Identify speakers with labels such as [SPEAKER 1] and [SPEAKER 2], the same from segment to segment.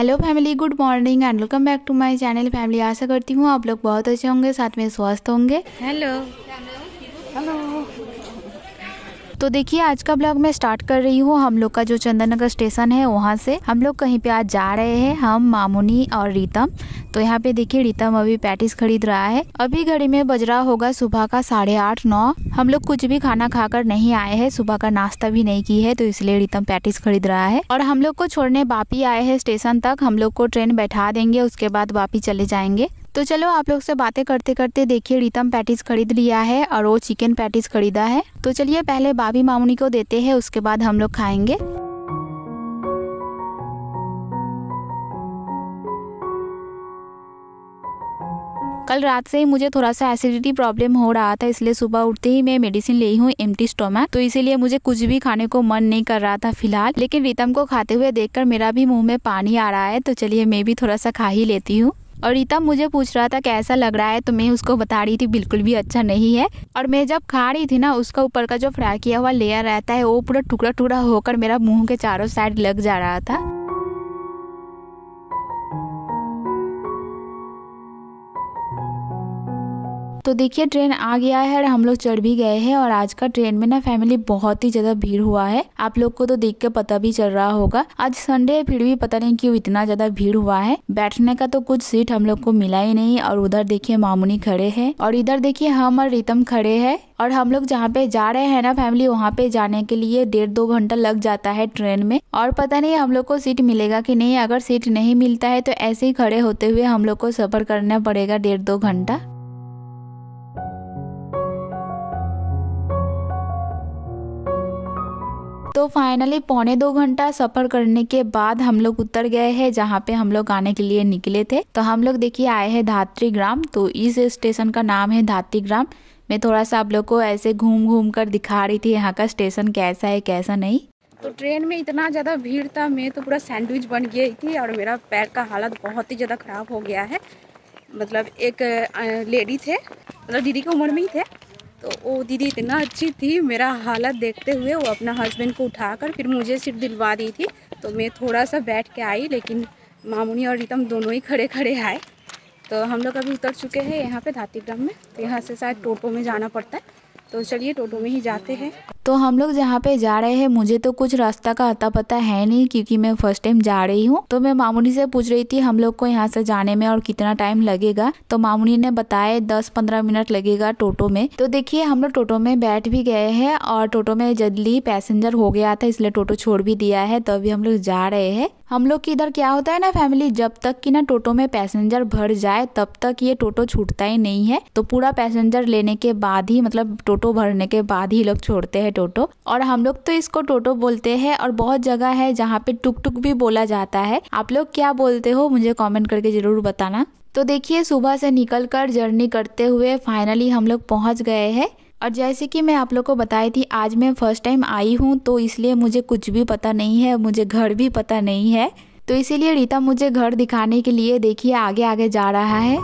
[SPEAKER 1] hello family good morning and welcome back to my channel family आशा करती हूँ आप लोग बहुत अच्छे होंगे साथ में स्वस्थ होंगे हेलो तो देखिए आज का ब्लॉग मैं स्टार्ट कर रही हूँ हम लोग का जो चंदन नगर स्टेशन है वहाँ से हम लोग कहीं पे आज जा रहे हैं हम मामुनी और रीतम तो यहाँ पे देखिए रीतम अभी पैटिस खरीद रहा है अभी घड़ी में बज रहा होगा सुबह का साढ़े आठ नौ हम लोग कुछ भी खाना खाकर नहीं आए हैं सुबह का नाश्ता भी नहीं की है तो इसलिए रीतम पैटिस खरीद रहा है और हम लोग को छोड़ने बापी आए है स्टेशन तक हम लोग को ट्रेन बैठा देंगे उसके बाद बापी चले जाएंगे तो चलो आप लोग से बातें करते करते देखिए रीतम पैटीज खरीद लिया है और वो चिकन पैटीज खरीदा है तो चलिए पहले भाभी मामूनी को देते हैं उसके बाद हम लोग खाएंगे कल रात से ही मुझे थोड़ा सा एसिडिटी प्रॉब्लम हो रहा था इसलिए सुबह उठते ही मैं मेडिसिन ले हूँ एमटी स्टोमैक तो इसीलिए मुझे कुछ भी खाने को मन नहीं कर रहा था फिलहाल लेकिन रीतम को खाते हुए देखकर मेरा भी मुंह में पानी आ रहा है तो चलिए मैं भी थोड़ा सा खा ही लेती हूँ और रीता मुझे पूछ रहा था कैसा लग रहा है तो मैं उसको बता रही थी बिल्कुल भी अच्छा नहीं है और मैं जब खा रही थी ना उसका ऊपर का जो फ्राई किया हुआ लेयर रहता है वो पूरा टुकड़ा टुकड़ा होकर मेरा मुंह के चारों साइड लग जा रहा था तो देखिए ट्रेन आ गया है और हम लोग चढ़ भी गए हैं और आज का ट्रेन में ना फैमिली बहुत ही ज्यादा भीड़ हुआ है आप लोग को तो देख के पता भी चल रहा होगा आज संडे है फिर भी पता नहीं क्यों इतना ज्यादा भीड़ हुआ है बैठने का तो कुछ सीट हम लोग को मिला ही नहीं और उधर देखिए मामुनी खड़े है और इधर देखिए हम और रितम खड़े है और हम लोग जहाँ पे जा रहे हैं ना फैमिली वहाँ पे जाने के लिए डेढ़ दो घंटा लग जाता है ट्रेन में और पता नहीं हम लोग को सीट मिलेगा कि नहीं अगर सीट नहीं मिलता है तो ऐसे ही खड़े होते हुए हम लोग को सफर करना पड़ेगा डेढ़ दो घंटा तो फाइनली पौने दो घंटा सफ़र करने के बाद हम लोग उतर गए हैं जहाँ पे हम लोग आने के लिए निकले थे तो हम लोग देखिए आए हैं धात्री ग्राम तो इस स्टेशन का नाम है धात्री ग्राम मैं थोड़ा सा आप लोग को ऐसे घूम घूम कर दिखा रही थी यहाँ का स्टेशन कैसा है कैसा नहीं तो ट्रेन में इतना ज़्यादा भीड़ था मैं तो पूरा सैंडविच बन गई थी और मेरा पैर का हालत बहुत ही ज़्यादा ख़राब हो गया है मतलब एक लेडी थे मतलब दीदी की उम्र में ही थे वो दीदी इतना अच्छी थी मेरा हालत देखते हुए वो अपना हस्बैंड को उठाकर फिर मुझे सीट दिलवा दी थी तो मैं थोड़ा सा बैठ के आई लेकिन मामूनी और रीतम दोनों ही खड़े खड़े आए तो हम लोग अभी उतर चुके हैं यहाँ पे धाती ग्राम में तो यहाँ से शायद टोटो में जाना पड़ता है तो चलिए टोटो में ही जाते हैं तो हम लोग जहाँ पे जा रहे हैं मुझे तो कुछ रास्ता का अता पता है नहीं क्योंकि मैं फर्स्ट टाइम जा रही हूँ तो मैं मामूनी से पूछ रही थी हम लोग को यहाँ से जाने में और कितना टाइम लगेगा तो मामूनी ने बताया दस पंद्रह मिनट लगेगा टोटो में तो देखिए हम लोग टोटो में बैठ भी गए हैं और टोटो में जल्दी पैसेंजर हो गया था इसलिए टोटो छोड़ भी दिया है तो अभी हम लोग जा रहे हैं हम लोग की इधर क्या होता है ना फैमिली जब तक कि ना टोटो में पैसेंजर भर जाए तब तक ये टोटो छूटता ही नहीं है तो पूरा पैसेंजर लेने के बाद ही मतलब टोटो भरने के बाद ही लोग छोड़ते हैं टोटो और हम लोग तो इसको टोटो बोलते हैं और बहुत जगह है जहाँ पे टुक टुक भी बोला जाता है आप लोग क्या बोलते हो मुझे कमेंट करके ज़रूर बताना तो देखिए सुबह से निकल कर जर्नी करते हुए फाइनली हम लोग पहुँच गए हैं और जैसे कि मैं आप लोग को बताई थी आज मैं फ़र्स्ट टाइम आई हूँ तो इसलिए मुझे कुछ भी पता नहीं है मुझे घर भी पता नहीं है तो इसीलिए रीता मुझे घर दिखाने के लिए देखिए आगे आगे जा रहा है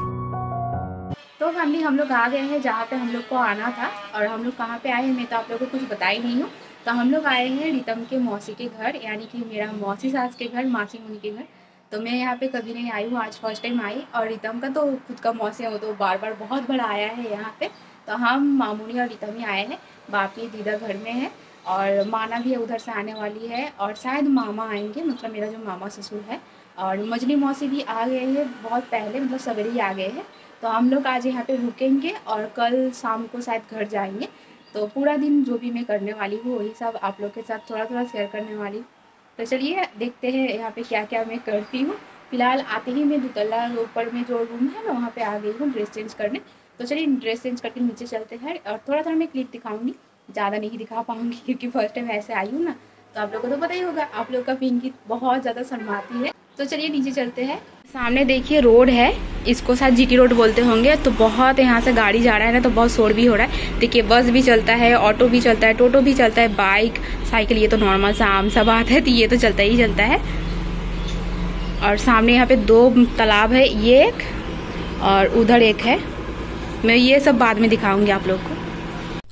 [SPEAKER 1] तो फैमिली हम लोग आ गए हैं जहाँ पे हम लोग को आना था और हम लोग कहाँ पे आए हैं मैं तो आप लोगों को कुछ बता ही नहीं हूँ तो हम लोग आए हैं रीतम के मौसी के घर यानी कि मेरा मौसी सास के घर मासी मुनि के घर तो मैं यहाँ पे कभी नहीं आई हूँ आज फर्स्ट टाइम आई और रितम का तो खुद का मौसी है वो तो बार बार बहुत बड़ा आया है यहाँ पर तो हम मामूनी और रीतम ही आए हैं बाकी दीदा घर में है और माना भी उधर से आने वाली है और शायद मामा आएंगे मतलब मेरा जो मामा ससुर है और मजली मौसी भी आ गए हैं बहुत पहले मतलब सवेरे ही आ गए हैं तो हम लोग आज यहाँ पे रुकेंगे और कल शाम को शायद घर जाएंगे तो पूरा दिन जो भी मैं करने वाली हूँ वही सब आप लोग के साथ थोड़ा थोड़ा शेयर करने वाली तो चलिए देखते हैं यहाँ पे क्या क्या मैं करती हूँ फिलहाल आते ही मैं दुतला ऊपर में जो रूम है ना वहाँ पर आ गई हूँ ड्रेस चेंज करने तो चलिए ड्रेस चेंज करके नीचे चलते हैं और थोड़ा थोड़ा मैं क्लिप दिखाऊँगी ज़्यादा नहीं दिखा पाऊँगी क्योंकि फर्स्ट टाइम ऐसे आई हूँ ना तो आप लोगों को तो पता ही होगा आप लोग का पिंकी बहुत ज़्यादा शर्माती है तो चलिए नीचे चलते हैं सामने देखिए रोड है इसको शायद जीटी रोड बोलते होंगे तो बहुत यहाँ से गाड़ी जा रहा है ना तो बहुत शोर भी हो रहा है देखिए बस भी चलता है ऑटो भी चलता है टोटो भी चलता है बाइक साइकिल ये तो नॉर्मल सा आम सा बात है तो ये तो चलता ही चलता है और सामने यहाँ पे दो तालाब है ये एक और उधर एक है मैं ये सब बाद में दिखाऊंगी आप लोग को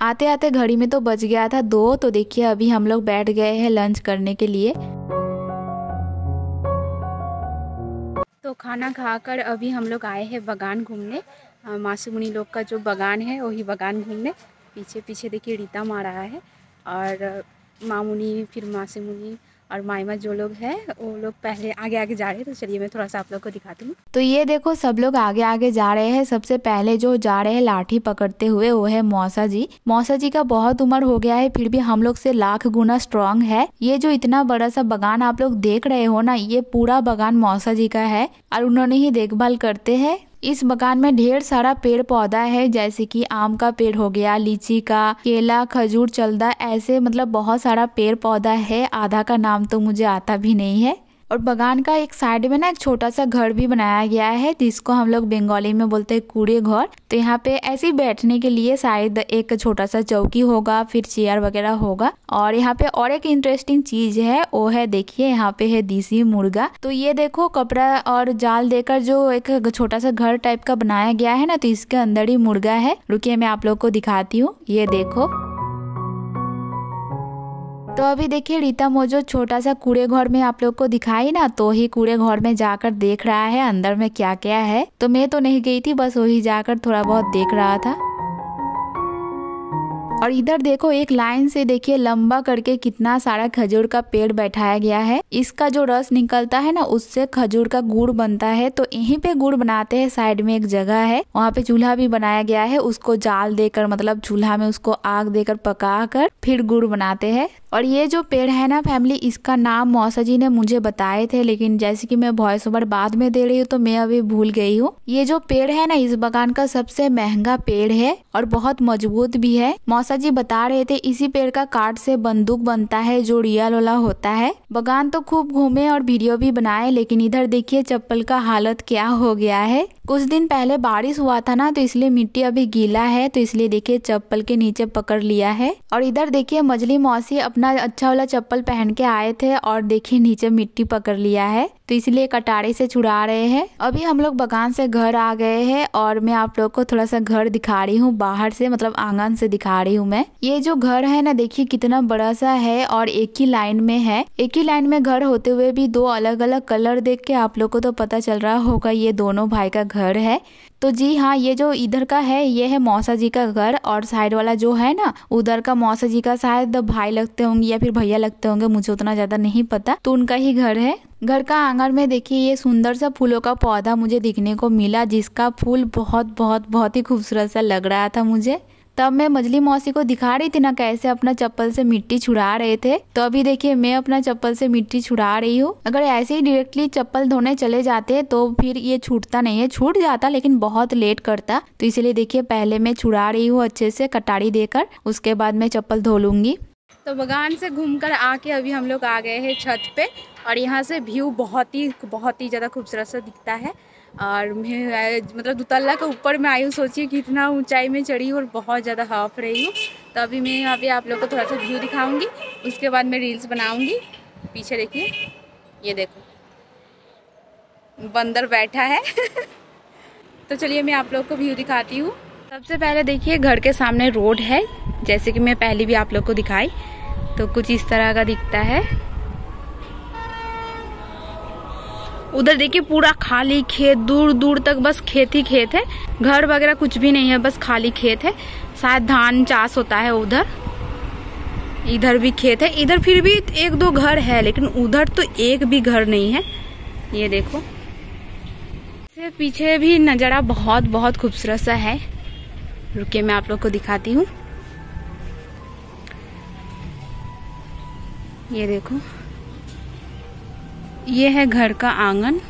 [SPEAKER 1] आते आते घड़ी में तो बज गया था दो तो देखिए अभी हम लोग बैठ गए हैं लंच करने के लिए खाना खाकर अभी हम लोग आए हैं बागान घूमने मासूमुनि लोग का जो बागान है वही बागान घूमने पीछे पीछे देखिए रीता मारा है और मामुनि फिर मासूमुनि और माइमा जो लोग हैं वो लोग पहले आगे आगे जा रहे हैं तो चलिए मैं थोड़ा सा आप लोग को दिखाती हूँ तो ये देखो सब लोग आगे आगे जा रहे हैं सबसे पहले जो जा रहे हैं लाठी पकड़ते हुए वो है मौसा जी मौसा जी का बहुत उम्र हो गया है फिर भी हम लोग से लाख गुना स्ट्रांग है ये जो इतना बड़ा सा बगान आप लोग देख रहे हो ना ये पूरा बगान मौसा जी का है और उन्होंने ही देखभाल करते हैं इस बगान में ढेर सारा पेड़ पौधा है जैसे कि आम का पेड़ हो गया लीची का केला खजूर चलदा ऐसे मतलब बहुत सारा पेड़ पौधा है आधा का नाम तो मुझे आता भी नहीं है और बगान का एक साइड में ना एक छोटा सा घर भी बनाया गया है जिसको हम लोग बंगाली में बोलते हैं कूड़े घर तो यहाँ पे ऐसे बैठने के लिए शायद एक छोटा सा चौकी होगा फिर चेयर वगैरह होगा और यहाँ पे और एक इंटरेस्टिंग चीज है वो है देखिए यहाँ पे है देसी मुर्गा तो ये देखो कपड़ा और जाल देकर जो एक छोटा सा घर टाइप का बनाया गया है ना तो इसके अंदर ही मुर्गा है रुकिए मैं आप लोग को दिखाती हूँ ये देखो तो अभी देखिए रीता मोजो छोटा सा कूड़े घर में आप लोग को दिखाई ना तो ही कूड़े घर में जाकर देख रहा है अंदर में क्या क्या है तो मैं तो नहीं गई थी बस वही जाकर थोड़ा बहुत देख रहा था और इधर देखो एक लाइन से देखिए लंबा करके कितना सारा खजूर का पेड़ बैठाया गया है इसका जो रस निकलता है ना उससे खजूर का गुड़ बनता है तो यहीं पे गुड़ बनाते हैं साइड में एक जगह है वहाँ पे चूल्हा भी बनाया गया है उसको जाल देकर मतलब चूल्हा में उसको आग देकर पका कर फिर गुड़ बनाते हैं और ये जो पेड़ है ना फैमिली इसका नाम मौसा जी ने मुझे बताए थे लेकिन जैसे कि मैं वॉइस ओवर बाद में दे रही हूँ तो मैं अभी भूल गई हूँ ये जो पेड़ है ना इस बगान का सबसे महंगा पेड़ है और बहुत मजबूत भी है मौसा चाचा जी बता रहे थे इसी पेड़ का काट से बंदूक बनता है जो रियल वाला होता है बगान तो खूब घूमे और वीडियो भी बनाए लेकिन इधर देखिए चप्पल का हालत क्या हो गया है कुछ दिन पहले बारिश हुआ था ना तो इसलिए मिट्टी अभी गीला है तो इसलिए देखिए चप्पल के नीचे पकड़ लिया है और इधर देखिए मजली मौसी अपना अच्छा वाला चप्पल पहन के आए थे और देखिए नीचे मिट्टी पकड़ लिया है तो इसलिए कटारे से छुड़ा रहे हैं अभी हम लोग बगान से घर आ गए हैं और मैं आप लोग को थोड़ा सा घर दिखा रही हूँ बाहर से मतलब आंगन से दिखा रही हूँ मैं ये जो घर है ना देखिए कितना बड़ा सा है और एक ही लाइन में है एक ही लाइन में घर होते हुए भी दो अलग अलग कलर देख के आप लोग को तो पता चल रहा होगा ये दोनों भाई का घर है तो जी हाँ ये जो इधर का है ये है मौसा जी का घर और साइड वाला जो है ना उधर का मौसा जी का शायद भाई लगते होंगे या फिर भैया लगते होंगे मुझे उतना ज्यादा नहीं पता तो उनका ही घर है घर का आंगन में देखिए ये सुंदर सा फूलों का पौधा मुझे दिखने को मिला जिसका फूल बहुत बहुत बहुत ही खूबसूरत सा लग रहा था मुझे तब मैं मजली मौसी को दिखा रही थी ना कैसे अपना चप्पल से मिट्टी छुड़ा रहे थे तो अभी देखिए मैं अपना चप्पल से मिट्टी छुड़ा रही हूँ अगर ऐसे ही डायरेक्टली चप्पल धोने चले जाते तो फिर ये छूटता नहीं है छूट जाता लेकिन बहुत लेट करता तो इसलिए देखिए पहले मैं छुड़ा रही हूँ अच्छे से कटारी देकर उसके बाद मैं चप्पल धो लूंगी तो बगान से घूमकर आके अभी हम लोग आ गए हैं छत पे और यहाँ से व्यू बहुत ही बहुत ही ज़्यादा खूबसूरत सा दिखता है और मैं मतलब दुतल्ला के ऊपर मैं आई हूँ सोचिए कि इतना ऊंचाई में चढ़ी हूँ और बहुत ज़्यादा हाफ रही हूँ तो अभी मैं यहाँ पे आप लोग को थोड़ा सा व्यू दिखाऊँगी उसके बाद मैं रील्स बनाऊंगी पीछे देखिए ये देखो बंदर बैठा है तो चलिए मैं आप लोग को व्यू दिखाती हूँ सबसे पहले देखिए घर के सामने रोड है जैसे कि मैं पहले भी आप लोग को दिखाई तो कुछ इस तरह का दिखता है उधर देखिए पूरा खाली खेत दूर दूर तक बस खेत ही खेत है घर वगैरह कुछ भी नहीं है बस खाली खेत है शायद धान चास होता है उधर इधर भी खेत है इधर फिर भी एक दो घर है लेकिन उधर तो एक भी घर नहीं है ये देखो से पीछे भी नज़ारा बहुत बहुत खूबसूरत सा है रुके मैं आप लोग को दिखाती हूँ ये देखो ये है घर का आंगन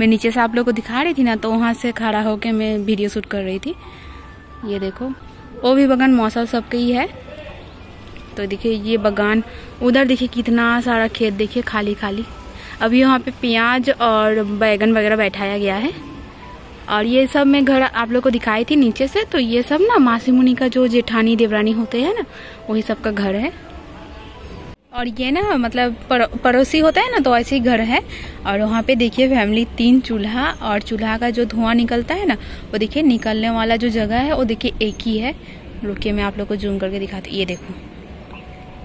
[SPEAKER 1] मैं नीचे से आप लोग को दिखा रही थी ना तो वहाँ से खड़ा होके मैं वीडियो शूट कर रही थी ये देखो वो भी बगान मौसम सबके ही है तो देखिए ये बगान उधर देखिए कितना सारा खेत देखिए खाली खाली अभी वहाँ पे प्याज और बैगन वगैरह बैठाया गया है और ये सब मैं घर आप लोग को दिखाई थी नीचे से तो ये सब ना मासी मुनि का जो जेठानी देवरानी होते हैं ना वही सबका घर है और ये ना मतलब पड़ोसी होता है ना तो ऐसे ही घर है और वहाँ पे देखिए फैमिली तीन चूल्हा और चूल्हा का जो धुआं निकलता है ना वो देखिए निकलने वाला जो जगह है वो देखिए एक ही है रुकिए मैं आप लोग को जूम करके दिखाती ये देखो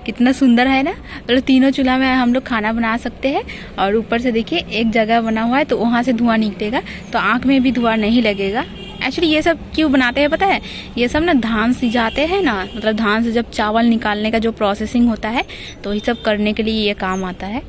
[SPEAKER 1] कितना सुंदर है ना मतलब तीनों चूल्हा में हम लोग खाना बना सकते हैं और ऊपर से देखिए एक जगह बना हुआ है तो वहाँ से धुआं निकलेगा तो आँख में भी धुआं नहीं लगेगा एक्चुअली ये सब क्यों बनाते हैं पता है ये सब ना धान सिजाते हैं ना मतलब धान से जब चावल निकालने का जो प्रोसेसिंग होता है तो ये सब करने के लिए ये काम आता है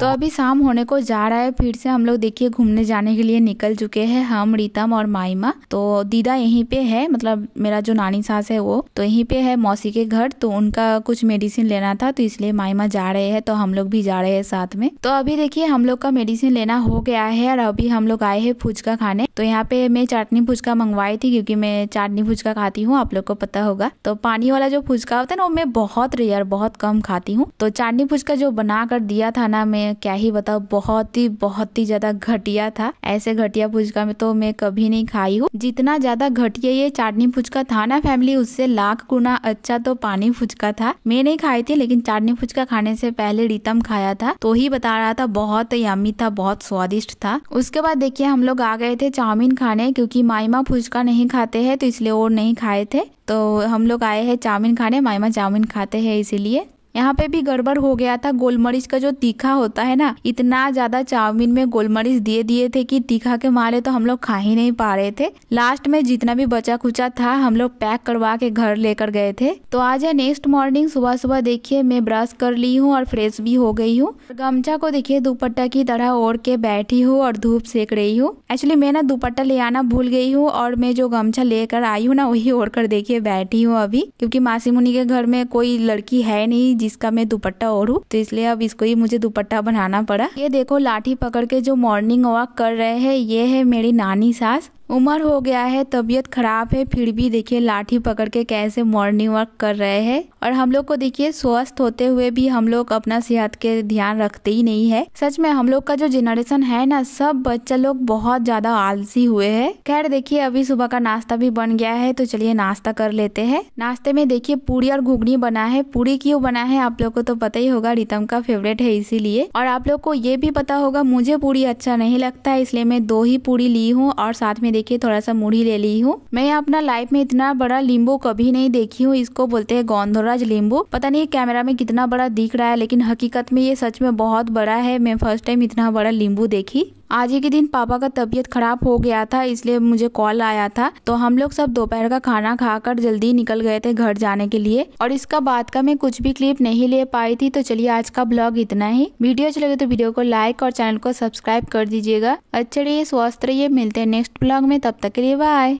[SPEAKER 1] तो अभी शाम होने को जा रहा है फिर से हम लोग देखिए घूमने जाने के लिए निकल चुके हैं हम रीतम और माइमा तो दीदा यहीं पे है मतलब मेरा जो नानी सास है वो तो यहीं पे है मौसी के घर तो उनका कुछ मेडिसिन लेना था तो इसलिए माइमा जा रहे हैं तो हम लोग भी जा रहे हैं साथ में तो अभी देखिए हम लोग का मेडिसिन लेना हो गया है और अभी हम लोग आए हैं फुचका खाने तो यहाँ पे मैं चाटनी फुचका मंगवाई थी क्योंकि मैं चाटनी फुचका खाती हूँ आप लोग को पता होगा तो पानी वाला जो फुचका होता है ना वो मैं बहुत रेयर बहुत कम खाती हूँ तो चाटनी फुचका जो बना कर दिया था ना मैं क्या ही बताऊ बहुत ही बहुत ही ज़्यादा घटिया था ऐसे घटिया फुचका में तो मैं कभी नहीं खाई हूँ जितना ज़्यादा घटिया ये चाटनी फुचका था ना फैमिली उससे लाख गुना अच्छा तो पानी फुचका था मैं नहीं खाई थी लेकिन चाटनी फुचका खाने से पहले रीतम खाया था तो ही बता रहा था बहुत यमी था बहुत स्वादिष्ट था उसके बाद देखिए हम लोग आ गए थे चाउमीन खाने क्योंकि माइमा फुचका नहीं खाते हैं तो इसलिए वो नहीं खाए थे तो हम लोग आए हैं चाउमीन खाने माइमा चाउमीन खाते हैं इसीलिए यहाँ पे भी गड़बड़ हो गया था गोलमरीच का जो तीखा होता है ना इतना ज्यादा चाउमीन में गोलमरीच दिए दिए थे कि तीखा के मारे तो हम लोग खा ही नहीं पा रहे थे लास्ट में जितना भी बचा खुचा था हम लोग पैक करवा के घर लेकर गए थे तो आज है नेक्स्ट मॉर्निंग सुबह सुबह देखिए मैं ब्रश कर ली हूँ और फ्रेश भी हो गई हूँ गमछा को देखिये दुपट्टा की तरह ओढ़ के बैठी हूँ और धूप सेक रही हूँ एक्चुअली मैं ना दुपट्टा ले आना भूल गई हूँ और मैं जो गमछा लेकर आई हूँ ना वही ओढ़ कर देखिये बैठी हूँ अभी क्यूँकी मासी मुनि के घर में कोई लड़की है नहीं जिसका मैं दुपट्टा ओढ़ू तो इसलिए अब इसको ही मुझे दुपट्टा बनाना पड़ा ये देखो लाठी पकड़ के जो मॉर्निंग वॉक कर रहे हैं ये है मेरी नानी सास उम्र हो गया है तबीयत खराब है फिर भी देखिए लाठी पकड़ के कैसे मॉर्निंग वॉक कर रहे हैं और हम लोग को देखिए स्वस्थ होते हुए भी हम लोग अपना सेहत के ध्यान रखते ही नहीं है सच में हम लोग का जो जेनरेशन है ना सब बच्चा लोग बहुत ज्यादा आलसी हुए है खैर देखिए अभी सुबह का नाश्ता भी बन गया है तो चलिए नाश्ता कर लेते हैं नाश्ते में देखिए पूरी और घुगनी बना है पूरी क्यों बना है आप लोग को तो पता ही होगा रितम का फेवरेट है इसीलिए और आप लोग को ये भी पता होगा मुझे पूरी अच्छा नहीं लगता है इसलिए मैं दो ही पूरी ली हूँ और साथ में देखिए थोड़ा सा मूढ़ी ले ली हूँ मैं अपना लाइफ में इतना बड़ा लींबू कभी नहीं देखी हूँ इसको बोलते हैं गौंधराज लींबू पता नहीं कैमरा में कितना बड़ा दिख रहा है लेकिन हकीकत में ये सच में बहुत बड़ा है मैं फर्स्ट टाइम इतना बड़ा लींबू देखी आज ही के दिन पापा का तबीयत खराब हो गया था इसलिए मुझे कॉल आया था तो हम लोग सब दोपहर का खाना खाकर जल्दी निकल गए थे घर जाने के लिए और इसका बाद का मैं कुछ भी क्लिप नहीं ले पाई थी तो चलिए आज का ब्लॉग इतना ही वीडियो अच्छी लगे तो वीडियो को लाइक और चैनल को सब्सक्राइब कर दीजिएगा अच्छे रहिए स्वस्थ रहिए मिलते हैं नेक्स्ट ब्लॉग में तब तक के लिए बाय